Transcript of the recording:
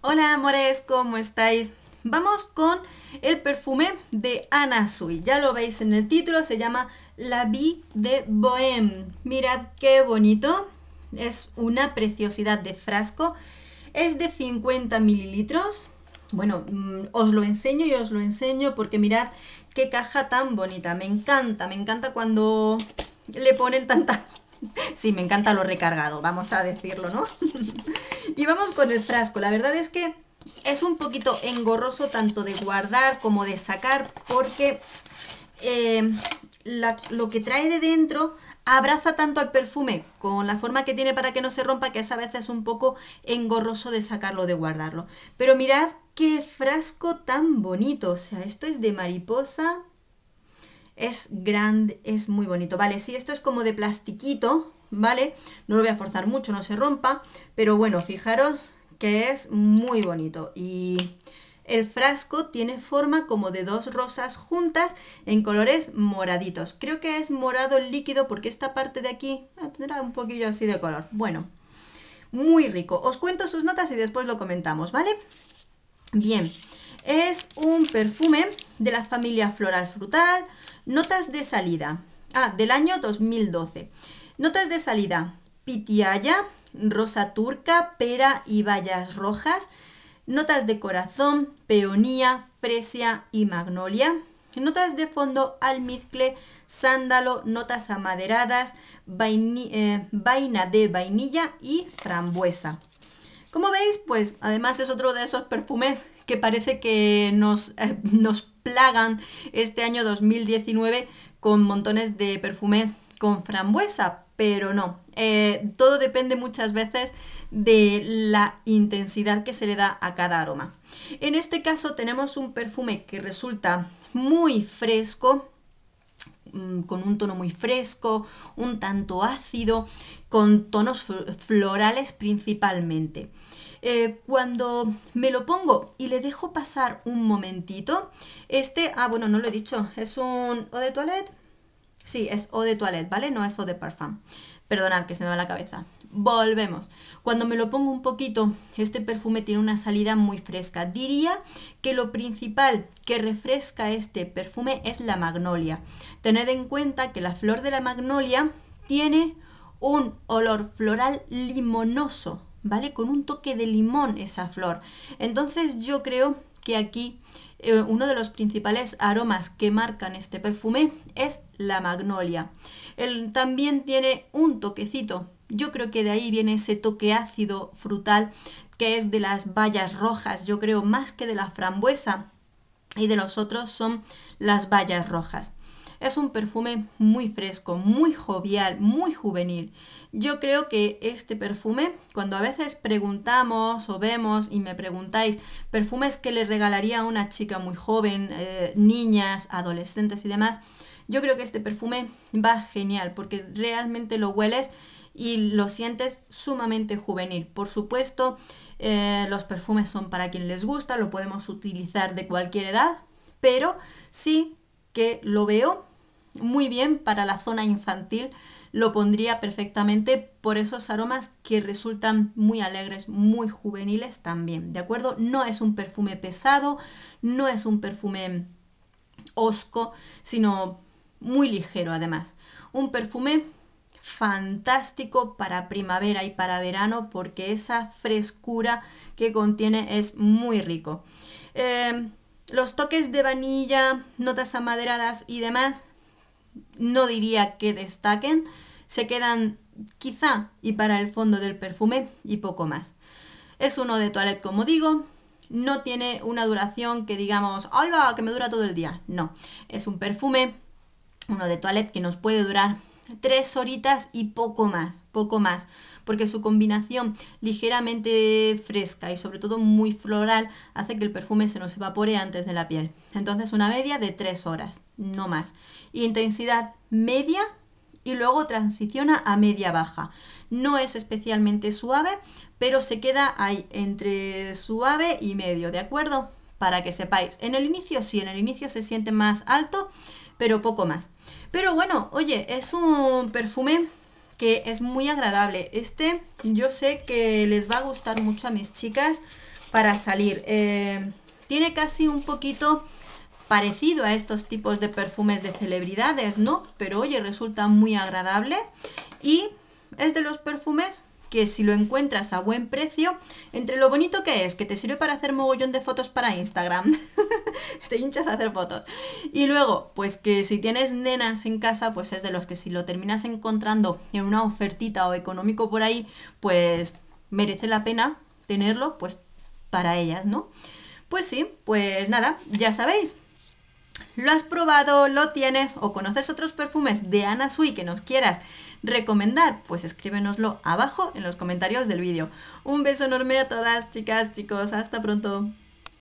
Hola amores, ¿cómo estáis? Vamos con el perfume de Ana Sui. Ya lo veis en el título, se llama La Vie de Bohème. Mirad qué bonito. Es una preciosidad de frasco. Es de 50 mililitros. Bueno, mm, os lo enseño y os lo enseño porque mirad qué caja tan bonita. Me encanta, me encanta cuando le ponen tanta... Sí, me encanta lo recargado, vamos a decirlo, ¿no? Y vamos con el frasco. La verdad es que es un poquito engorroso tanto de guardar como de sacar porque eh, lo que trae de dentro abraza tanto al perfume con la forma que tiene para que no se rompa que es a veces un poco engorroso de sacarlo, de guardarlo. Pero mirad qué frasco tan bonito, o sea, esto es de mariposa, es grande, es muy bonito. Vale, si esto es como de plastiquito, ¿vale? No lo voy a forzar mucho, no se rompa, pero bueno, fijaros que es muy bonito y el frasco tiene forma como de dos rosas juntas en colores moraditos. Creo que es morado el líquido porque esta parte de aquí ah, tendrá un poquillo así de color. Bueno, muy rico. Os cuento sus notas y después lo comentamos, ¿vale? Bien, es un perfume de la familia floral frutal, notas de salida. Ah, del año 2012. Notas de salida, pitialla, rosa turca, pera y bayas rojas. Notas de corazón, peonía, fresia y magnolia. Notas de fondo, almizcle, sándalo, notas amaderadas, eh, vaina de vainilla y frambuesa. Como veis, pues además es otro de esos perfumes que parece que nos, eh, nos plagan este año 2019 con montones de perfumes con frambuesa, pero no. Eh, todo depende muchas veces de la intensidad que se le da a cada aroma. En este caso tenemos un perfume que resulta muy fresco, mm, con un tono muy fresco, un tanto ácido, con tonos florales principalmente. Eh, cuando me lo pongo y le dejo pasar un momentito, este, ah bueno, no lo he dicho, es un o de toilette, Sí, es o de toilette, ¿vale? No es o de parfum. Perdonad que se me va la cabeza. Volvemos. Cuando me lo pongo un poquito, este perfume tiene una salida muy fresca. Diría que lo principal que refresca este perfume es la magnolia. Tened en cuenta que la flor de la magnolia tiene un olor floral limonoso, ¿vale? Con un toque de limón esa flor. Entonces yo creo aquí eh, uno de los principales aromas que marcan este perfume es la magnolia. Él también tiene un toquecito, yo creo que de ahí viene ese toque ácido frutal que es de las bayas rojas, yo creo más que de la frambuesa y de los otros son las bayas rojas. Es un perfume muy fresco, muy jovial, muy juvenil. Yo creo que este perfume, cuando a veces preguntamos o vemos y me preguntáis perfumes que le regalaría a una chica muy joven, eh, niñas, adolescentes y demás, yo creo que este perfume va genial porque realmente lo hueles y lo sientes sumamente juvenil. Por supuesto, eh, los perfumes son para quien les gusta, lo podemos utilizar de cualquier edad, pero sí que lo veo muy bien para la zona infantil, lo pondría perfectamente por esos aromas que resultan muy alegres, muy juveniles también, ¿de acuerdo? No es un perfume pesado, no es un perfume osco, sino muy ligero además. Un perfume fantástico para primavera y para verano porque esa frescura que contiene es muy rico. Eh, los toques de vanilla, notas amaderadas y demás no diría que destaquen, se quedan quizá y para el fondo del perfume y poco más. Es uno de toilette, como digo, no tiene una duración que digamos, ¡ay va! que me dura todo el día. No, es un perfume, uno de toilette que nos puede durar tres horitas y poco más, poco más, porque su combinación ligeramente fresca y sobre todo muy floral hace que el perfume se nos evapore antes de la piel. Entonces una media de tres horas, no más. Intensidad media y luego transiciona a media baja. No es especialmente suave, pero se queda ahí entre suave y medio, ¿de acuerdo? Para que sepáis, en el inicio sí, en el inicio se siente más alto pero poco más. Pero bueno, oye, es un perfume que es muy agradable. Este yo sé que les va a gustar mucho a mis chicas para salir. Eh, tiene casi un poquito parecido a estos tipos de perfumes de celebridades, ¿no? Pero oye, resulta muy agradable y es de los perfumes que si lo encuentras a buen precio, entre lo bonito que es, que te sirve para hacer mogollón de fotos para Instagram te hinchas a hacer fotos. Y luego, pues que si tienes nenas en casa, pues es de los que si lo terminas encontrando en una ofertita o económico por ahí, pues merece la pena tenerlo, pues para ellas, ¿no? Pues sí, pues nada, ya sabéis. Lo has probado, lo tienes o conoces otros perfumes de Ana Sui que nos quieras recomendar, pues escríbenoslo abajo en los comentarios del vídeo. Un beso enorme a todas, chicas, chicos, hasta pronto.